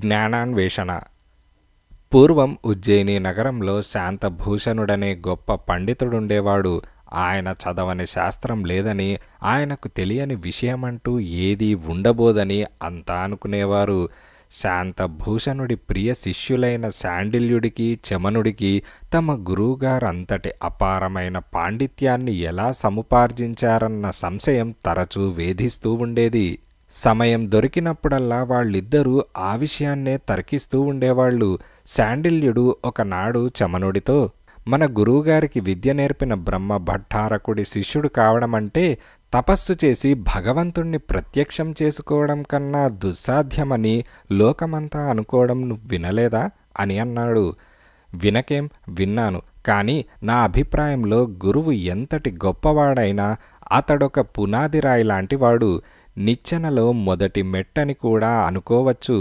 జ్ఞానాన్వేషణ పూర్వం ఉజ్జయిని నగరంలో శాంతభూషణుడనే గొప్ప పండితుడుండేవాడు ఆయన చదవని శాస్త్రం లేదని ఆయనకు తెలియని విషయమంటూ ఏదీ ఉండబోదని అంతా అనుకునేవారు శాంతభూషణుడి ప్రియ శిష్యులైన శాండిల్యుడికి చమనుడికి తమ గురువుగారంతటి అపారమైన పాండిత్యాన్ని ఎలా సముపార్జించారన్న సంశయం తరచూ వేధిస్తూ ఉండేది సమయం దొరికినప్పుడల్లా వాళ్ళిద్దరూ ఆ విషయాన్నే తర్కిస్తూ ఉండేవాళ్ళు శాండిల్యుడు ఒకనాడు చమనుడితో మన గురువుగారికి విద్య నేర్పిన బ్రహ్మ భట్టారకుడి శిష్యుడు కావడమంటే తపస్సు చేసి భగవంతుణ్ణి ప్రత్యక్షం చేసుకోవడం కన్నా దుస్సాధ్యమని లోకమంతా అనుకోవడం నువ్వు వినలేదా అని అన్నాడు వినకేం విన్నాను కానీ నా అభిప్రాయంలో గురువు ఎంతటి గొప్పవాడైనా అతడొక పునాదిరాయి లాంటివాడు నిచ్చెనలో మొదటి మెట్టని కూడా అనుకోవచ్చు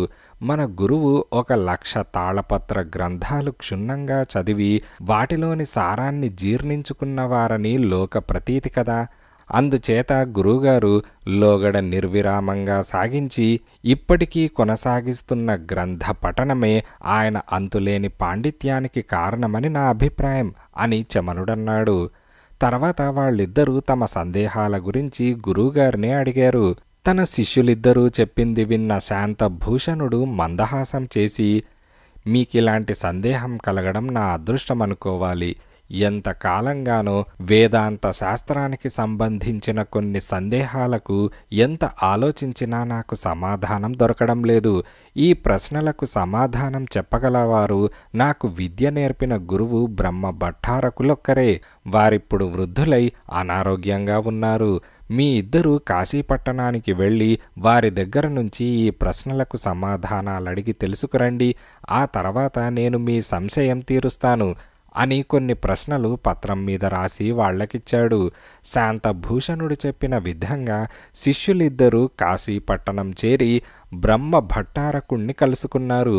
మన గురువు ఒక లక్ష తాళపత్ర గ్రంథాలు క్షుణ్ణంగా చదివి వాటిలోని సారాన్ని జీర్ణించుకున్నవారని లోక ప్రతీతి కదా అందుచేత గురువుగారు లోగడ నిర్విరామంగా సాగించి ఇప్పటికీ కొనసాగిస్తున్న గ్రంథ పఠనమే ఆయన అంతులేని పాండిత్యానికి కారణమని నా అభిప్రాయం అని చమనుడన్నాడు తర్వాత వాళ్ళిద్దరూ తమ సందేహాల గురించి గురువుగారినే అడిగారు తన శిష్యులిద్దరూ చెప్పింది విన్న శాంతభూషణుడు మందహాసం చేసి మీకిలాంటి సందేహం కలగడం నా అదృష్టం అనుకోవాలి ఎంతకాలంగానో వేదాంత శాస్త్రానికి సంబంధించిన కొన్ని సందేహాలకు ఎంత ఆలోచించినా నాకు సమాధానం దొరకడం లేదు ఈ ప్రశ్నలకు సమాధానం చెప్పగలవారు నాకు విద్య నేర్పిన గురువు బ్రహ్మ భట్టారకులొక్కరే వారిప్పుడు వృద్ధులై అనారోగ్యంగా ఉన్నారు మీ ఇద్దరూ కాశీపట్టణానికి వెళ్ళి వారి దగ్గర నుంచి ఈ ప్రశ్నలకు సమాధానాలు అడిగి తెలుసుకురండి ఆ తర్వాత నేను మీ సంశయం తీరుస్తాను అని కొన్ని ప్రశ్నలు పత్రం మీద రాసి వాళ్లకిచ్చాడు శాంతభూషణుడు చెప్పిన విధంగా శిష్యులిద్దరూ కాశీ పట్టణం చేరి బ్రహ్మ భట్టారకుణ్ణి కలుసుకున్నారు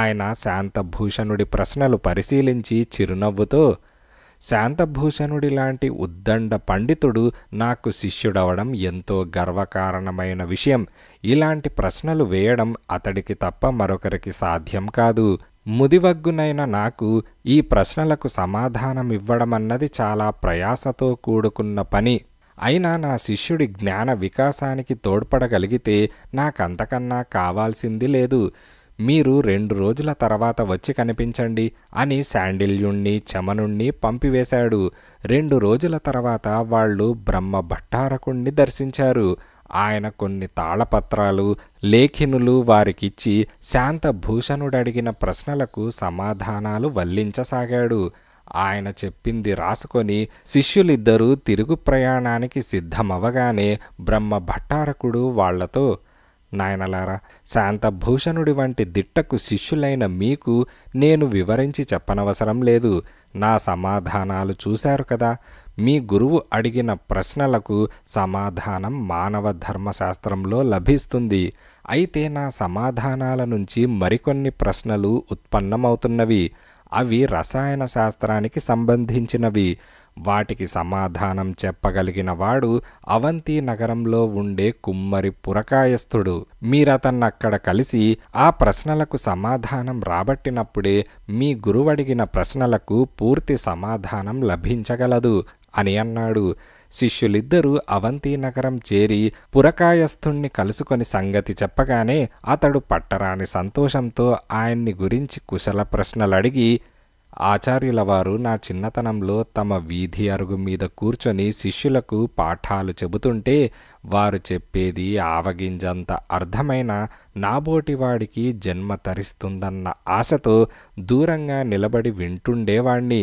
ఆయన శాంతభూషణుడి ప్రశ్నలు పరిశీలించి చిరునవ్వుతో శాంతభూషణుడి లాంటి ఉద్దండ పండితుడు నాకు శిష్యుడవడం ఎంతో గర్వకారణమైన విషయం ఇలాంటి ప్రశ్నలు వేయడం అతడికి తప్ప మరొకరికి సాధ్యం కాదు ముదివగ్గునైన నాకు ఈ ప్రశ్నలకు సమాధానమివ్వడమన్నది చాలా ప్రయాసతో కూడుకున్న పని అయినా నా శిష్యుడి జ్ఞాన వికాసానికి తోడ్పడగలిగితే నాకంతకన్నా కావాల్సింది లేదు మీరు రెండు రోజుల తర్వాత వచ్చి కనిపించండి అని శాండిల్యుణ్ణి చమనుణ్ణి పంపివేశాడు రెండు రోజుల తర్వాత వాళ్ళు బ్రహ్మ భట్టారకుణ్ణి దర్శించారు ఆయన కొన్ని తాళపత్రాలు లేఖినులు వారికిచ్చి శాంతభూషణుడడిగిన ప్రశ్నలకు సమాధానాలు వల్లించసాగాడు ఆయన చెప్పింది రాసుకొని శిష్యులిద్దరూ తిరుగు ప్రయాణానికి సిద్ధమవగానే బ్రహ్మ భట్టారకుడు వాళ్లతో నాయనలారా భూషణుడి వంటి దిట్టకు శిష్యులైన మీకు నేను వివరించి చెప్పనవసరం లేదు నా సమాధానాలు చూశారు కదా మీ గురువు అడిగిన ప్రశ్నలకు సమాధానం మానవ ధర్మశాస్త్రంలో లభిస్తుంది అయితే నా సమాధానాల నుంచి మరికొన్ని ప్రశ్నలు ఉత్పన్నమవుతున్నవి అవి రసాయన శాస్త్రానికి సంబంధించినవి వాటికి సమాధానం చెప్పగలిగిన వాడు అవంతి నగరంలో ఉండే కుమ్మరి పురకాయస్థుడు మీరతన్నక్కడ కలిసి ఆ ప్రశ్నలకు సమాధానం రాబట్టినప్పుడే మీ గురువడిగిన ప్రశ్నలకు పూర్తి సమాధానం లభించగలదు అని అన్నాడు శిష్యులిద్దరూ అవంతి నగరం చేరి పురకాయస్థుణ్ణి కలుసుకొని సంగతి చెప్పగానే అతడు పట్టరాని సంతోషంతో ఆయన్ని గురించి కుశల ప్రశ్నలడిగి ఆచార్యుల వారు నా చిన్నతనంలో తమ వీధి అరుగు మీద కూర్చొని శిష్యులకు పాఠాలు చెబుతుంటే వారు చెప్పేది ఆవగింజంత అర్థమైన నాబోటివాడికి జన్మ తరిస్తుందన్న ఆశతో దూరంగా నిలబడి వింటుండేవాణ్ణి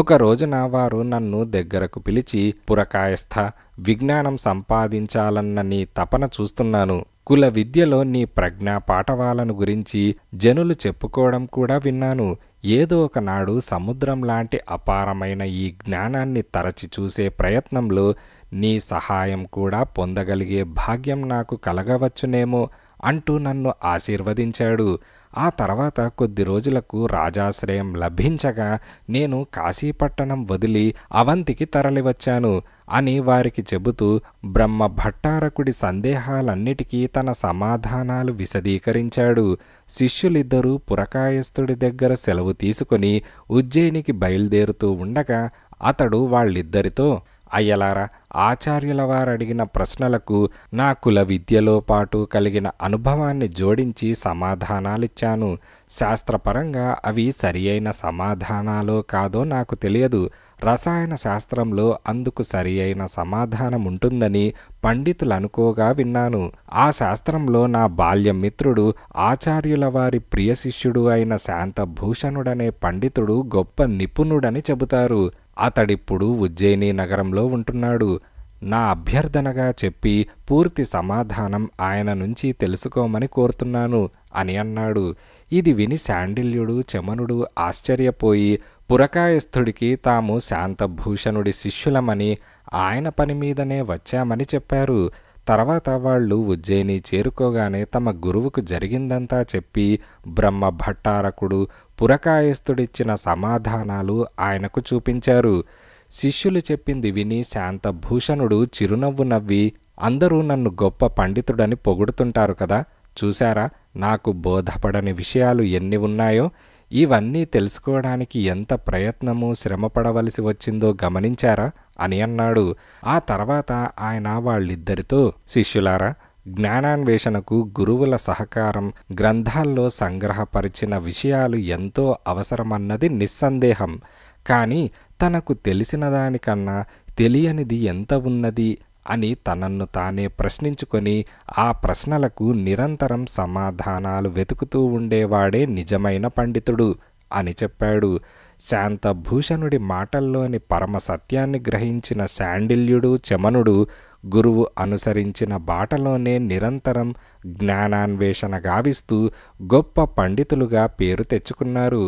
ఒక రోజున వారు నన్ను దగ్గరకు పిలిచి పురకాయస్థ విజ్ఞానం సంపాదించాలన్న నీ తపన చూస్తున్నాను కుల విద్యలో నీ ప్రజ్ఞా పాఠవాలను గురించి జనులు చెప్పుకోవడం కూడా విన్నాను ఏదో ఒకనాడు సముద్రం లాంటి అపారమైన ఈ జ్ఞానాన్ని తరచి చూసే ప్రయత్నంలో నీ సహాయం కూడా పొందగలిగే భాగ్యం నాకు కలగవచ్చునేమో అంటూ నన్ను ఆశీర్వదించాడు ఆ తర్వాత కొద్ది రోజులకు రాజాశ్రయం లభించగా నేను కాశీపట్టణం వదిలి అవంతికి తరలివచ్చాను అని వారికి చెబుతూ బ్రహ్మ భట్టారకుడి సందేహాలన్నిటికీ తన సమాధానాలు విశదీకరించాడు శిష్యులిద్దరూ పురకాయస్థుడి దగ్గర సెలవు తీసుకుని ఉజ్జయినికి బయలుదేరుతూ ఉండగా అతడు వాళ్ళిద్దరితో అయ్యలారా ఆచార్యుల వారడిగిన ప్రశ్నలకు నా కుల విద్యలో పాటు కలిగిన అనుభవాన్ని జోడించి సమాధానాలిచ్చాను శాస్త్రపరంగా అవి సరియైన సమాధానాలో కాదో నాకు తెలియదు రసాయన శాస్త్రంలో అందుకు సరి అయిన సమాధానం ఉంటుందని పండితులనుకోగా విన్నాను ఆ శాస్త్రంలో నా బాల్య మిత్రుడు ఆచార్యుల వారి ప్రియ శిష్యుడు అయిన శాంతభూషణుడనే పండితుడు గొప్ప నిపుణుడని చెబుతారు అతడిప్పుడు ఉజ్జయిని నగరంలో ఉంటున్నాడు నా అభ్యర్థనగా చెప్పి పూర్తి సమాధానం ఆయన నుంచి తెలుసుకోమని కోరుతున్నాను అని అన్నాడు ఇది విని శాండిల్యుడు చమనుడు ఆశ్చర్యపోయి పురకాయస్థుడికి తాము శాంతభూషణుడి శిష్యులమని ఆయన పని మీదనే వచ్చామని చెప్పారు తర్వాత వాళ్ళు ఉజ్జయిని చేరుకోగానే తమ గురువుకు జరిగిందంతా చెప్పి బ్రహ్మ భట్టారకుడు పురకాయస్థుడిచ్చిన సమాధానాలు ఆయనకు చూపించారు శిష్యులు చెప్పింది విని శాంతభూషణుడు చిరునవ్వు నవ్వి అందరూ నన్ను గొప్ప పండితుడని పొగుడుతుంటారు కదా చూశారా నాకు బోధపడని విషయాలు ఎన్ని ఉన్నాయో ఇవన్నీ తెలుసుకోవడానికి ఎంత ప్రయత్నము శ్రమపడవలసి వచ్చిందో గమనించారా అని అన్నాడు ఆ తర్వాత ఆయన వాళ్ళిద్దరితో శిష్యులారా జ్ఞానాన్వేషణకు గురువుల సహకారం గ్రంథాల్లో సంగ్రహపరిచిన విషయాలు ఎంతో అవసరమన్నది నిస్సందేహం కానీ తనకు తెలిసిన దానికన్నా తెలియనిది ఎంత ఉన్నది అని తనన్ను తానే ప్రశ్నించుకొని ఆ ప్రశ్నలకు నిరంతరం సమాధానాలు వెతుకుతూ ఉండేవాడే నిజమైన పండితుడు అని చెప్పాడు శాంతభూషణుడి మాటల్లోని పరమ సత్యాన్ని గ్రహించిన శాండిల్యుడు చమనుడు గురువు అనుసరించిన బాటలోనే నిరంతరం జ్ఞానాన్వేషణ గావిస్తూ గొప్ప పండితులుగా పేరు తెచ్చుకున్నారు